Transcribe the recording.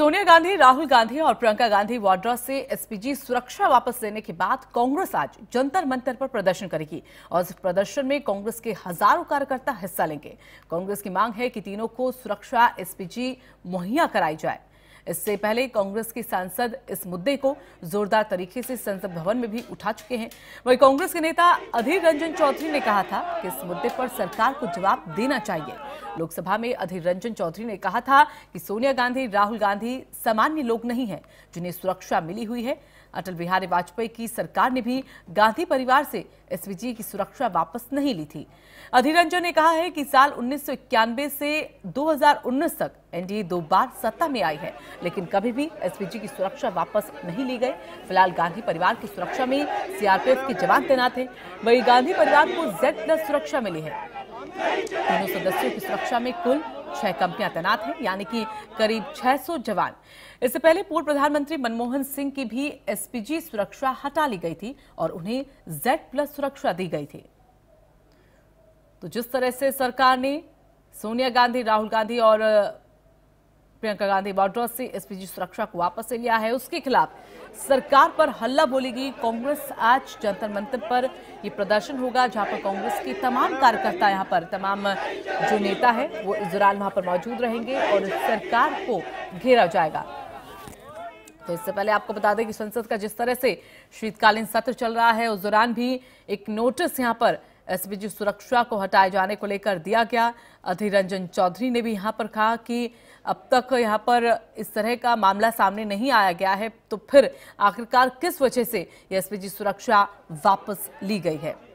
सोनिया गांधी राहुल गांधी और प्रियंका गांधी वाड्रा से एसपीजी सुरक्षा वापस लेने के बाद कांग्रेस आज जंतर मंतर पर प्रदर्शन करेगी और इस प्रदर्शन में कांग्रेस के हजारों कार्यकर्ता हिस्सा लेंगे कांग्रेस की मांग है कि तीनों को सुरक्षा एसपीजी मुहैया कराई जाए इससे पहले कांग्रेस के सांसद इस मुद्दे को जोरदार तरीके से संसद भवन में भी उठा चुके हैं वही कांग्रेस के नेता अधीर रंजन चौधरी ने कहा था कि इस मुद्दे पर सरकार को जवाब देना चाहिए लोकसभा में अधीर रंजन चौधरी ने कहा था कि सोनिया गांधी राहुल गांधी सामान्य लोग नहीं हैं जिन्हें सुरक्षा मिली हुई है अटल बिहारी वाजपेयी की सरकार ने भी गांधी परिवार से एसवीजी की सुरक्षा वापस नहीं ली थी अधीर रंजन ने कहा है कि साल उन्नीस से 2019 तक एनडीए दो बार सत्ता में आई है लेकिन कभी भी एसवीजी की सुरक्षा वापस नहीं ली गई फिलहाल गांधी परिवार की सुरक्षा में सीआरपीएफ के जवान तैनात है वही गांधी परिवार को जेड प्लस सुरक्षा मिली है दोनों सदस्यों की सुरक्षा में कुल छह कंपनियां तैनात हैं यानी कि करीब 600 जवान इससे पहले पूर्व प्रधानमंत्री मनमोहन सिंह की भी एसपीजी सुरक्षा हटा ली गई थी और उन्हें जेड प्लस सुरक्षा दी गई थी तो जिस तरह से सरकार ने सोनिया गांधी राहुल गांधी और प्रियंका गांधी वाड्रा से एसपीजी सुरक्षा को वापस ले लिया है उसके खिलाफ सरकार पर हल्ला बोलेगी कांग्रेस आज जंतर मंतर पर ये प्रदर्शन होगा जहां पर कांग्रेस के तमाम कार्यकर्ता यहां पर तमाम जो नेता है वो इस दौरान वहां पर मौजूद रहेंगे और सरकार को घेरा जाएगा तो इससे पहले आपको बता दें कि संसद का जिस तरह से शीतकालीन सत्र चल रहा है उस दौरान भी एक नोटिस यहाँ पर जी सुरक्षा को हटाए जाने को लेकर दिया गया अधीर रंजन चौधरी ने भी यहाँ पर कहा कि अब तक यहाँ पर इस तरह का मामला सामने नहीं आया गया है तो फिर आखिरकार किस वजह से जी सुरक्षा वापस ली गई है